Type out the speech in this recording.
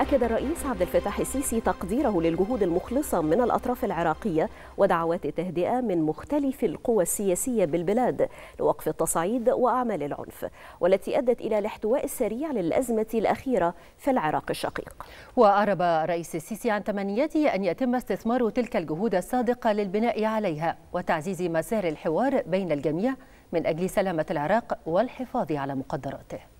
أكد الرئيس عبد الفتاح السيسي تقديره للجهود المخلصة من الأطراف العراقية ودعوات التهدئة من مختلف القوى السياسية بالبلاد لوقف التصعيد وأعمال العنف والتي أدت إلى الاحتواء السريع للأزمة الأخيرة في العراق الشقيق وأعرب الرئيس السيسي عن تمنيته أن يتم استثمار تلك الجهود الصادقة للبناء عليها وتعزيز مسار الحوار بين الجميع من أجل سلامة العراق والحفاظ على مقدراته